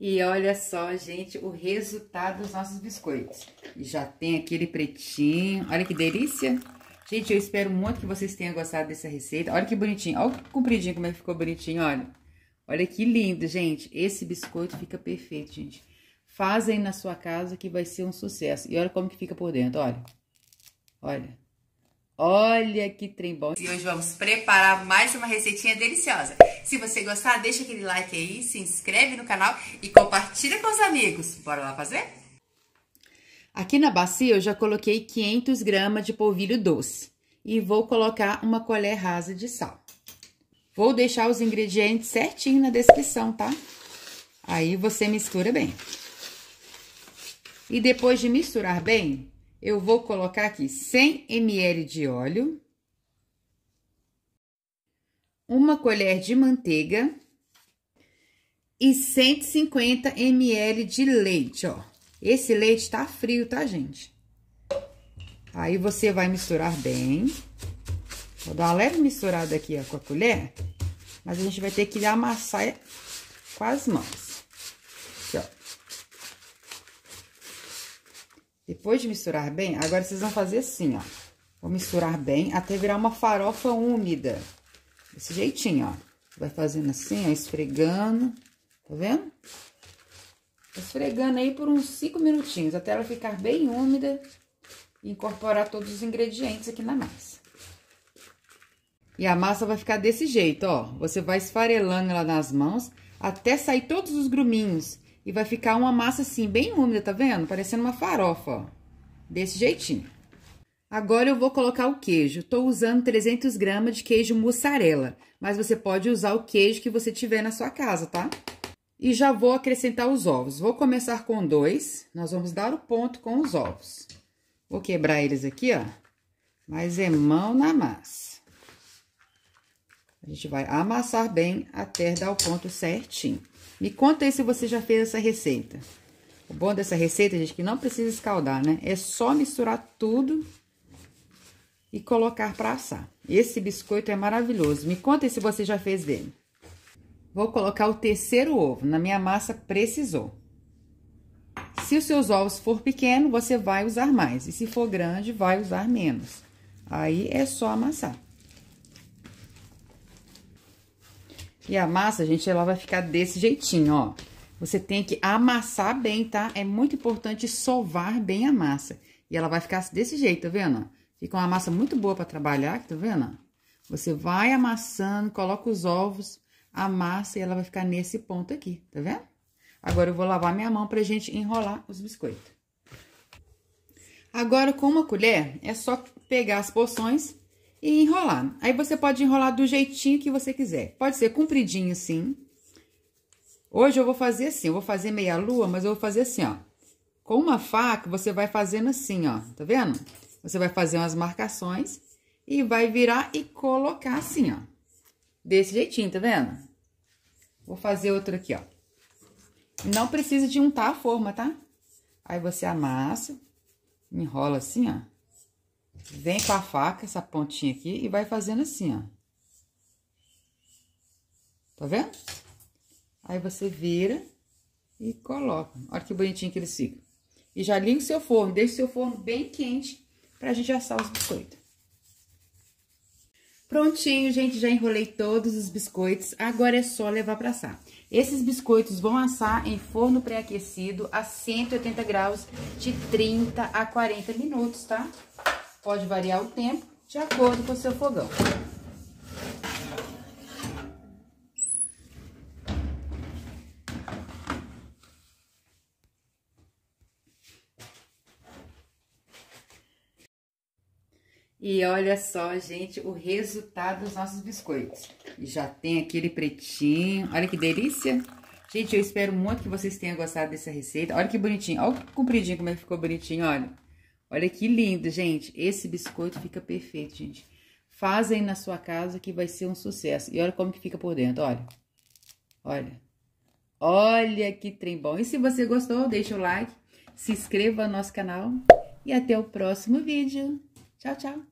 E olha só, gente, o resultado dos nossos biscoitos. Já tem aquele pretinho, olha que delícia. Gente, eu espero muito que vocês tenham gostado dessa receita. Olha que bonitinho, olha o compridinho como é que ficou bonitinho, olha. Olha que lindo, gente. Esse biscoito fica perfeito, gente. Fazem na sua casa que vai ser um sucesso. E olha como que fica por dentro, olha. Olha. Olha que trem bom. E hoje vamos preparar mais uma receitinha deliciosa. Se você gostar, deixa aquele like aí, se inscreve no canal e compartilha com os amigos. Bora lá fazer? Aqui na bacia eu já coloquei 500 gramas de polvilho doce e vou colocar uma colher rasa de sal. Vou deixar os ingredientes certinho na descrição, tá? Aí você mistura bem. E depois de misturar bem, eu vou colocar aqui 100 ml de óleo uma colher de manteiga e 150 ml de leite, ó. Esse leite tá frio, tá, gente? Aí você vai misturar bem. Vou dar uma leve misturada aqui ó, com a colher, mas a gente vai ter que amassar com as mãos. Aqui, ó. Depois de misturar bem, agora vocês vão fazer assim, ó. Vou misturar bem até virar uma farofa úmida. Desse jeitinho, ó. Vai fazendo assim, ó, esfregando. Tá vendo? Esfregando aí por uns 5 minutinhos, até ela ficar bem úmida e incorporar todos os ingredientes aqui na massa. E a massa vai ficar desse jeito, ó. Você vai esfarelando ela nas mãos até sair todos os gruminhos. E vai ficar uma massa assim, bem úmida, tá vendo? Parecendo uma farofa, ó. Desse jeitinho. Agora eu vou colocar o queijo. Estou usando 300 gramas de queijo mussarela, mas você pode usar o queijo que você tiver na sua casa, tá? E já vou acrescentar os ovos. Vou começar com dois, nós vamos dar o ponto com os ovos. Vou quebrar eles aqui, ó, mas é mão na massa. A gente vai amassar bem até dar o ponto certinho. Me conta aí se você já fez essa receita. O bom dessa receita, gente, é que não precisa escaldar, né? É só misturar tudo e colocar para assar. Esse biscoito é maravilhoso. Me conta se você já fez dele. Vou colocar o terceiro ovo. Na minha massa precisou. Se os seus ovos for pequeno, você vai usar mais. E se for grande, vai usar menos. Aí é só amassar. E a massa, gente, ela vai ficar desse jeitinho, ó. Você tem que amassar bem, tá? É muito importante sovar bem a massa. E ela vai ficar desse jeito, tá vendo? Fica uma massa muito boa para trabalhar, tá vendo? Você vai amassando, coloca os ovos, amassa e ela vai ficar nesse ponto aqui, tá vendo? Agora eu vou lavar minha mão pra gente enrolar os biscoitos. Agora, com uma colher, é só pegar as porções e enrolar. Aí você pode enrolar do jeitinho que você quiser. Pode ser compridinho assim. Hoje eu vou fazer assim, eu vou fazer meia lua, mas eu vou fazer assim, ó. Com uma faca, você vai fazendo assim, ó, tá vendo? Tá vendo? Você vai fazer umas marcações e vai virar e colocar assim, ó. Desse jeitinho, tá vendo? Vou fazer outro aqui, ó. Não precisa de untar a forma, tá? Aí você amassa, enrola assim, ó. Vem com a faca, essa pontinha aqui, e vai fazendo assim, ó. Tá vendo? Aí você vira e coloca. Olha que bonitinho que ele fica. E já liga o seu forno, deixa o seu forno bem quente pra gente assar os biscoitos. Prontinho, gente, já enrolei todos os biscoitos, agora é só levar para assar. Esses biscoitos vão assar em forno pré-aquecido a 180 graus de 30 a 40 minutos, tá? Pode variar o tempo de acordo com o seu fogão. E olha só, gente, o resultado dos nossos biscoitos. Já tem aquele pretinho. Olha que delícia. Gente, eu espero muito que vocês tenham gostado dessa receita. Olha que bonitinho. Olha o compridinho como é que ficou bonitinho, olha. Olha que lindo, gente. Esse biscoito fica perfeito, gente. Fazem na sua casa que vai ser um sucesso. E olha como que fica por dentro, olha. Olha. Olha que trem bom. E se você gostou, deixa o like, se inscreva no nosso canal e até o próximo vídeo. Tchau, tchau.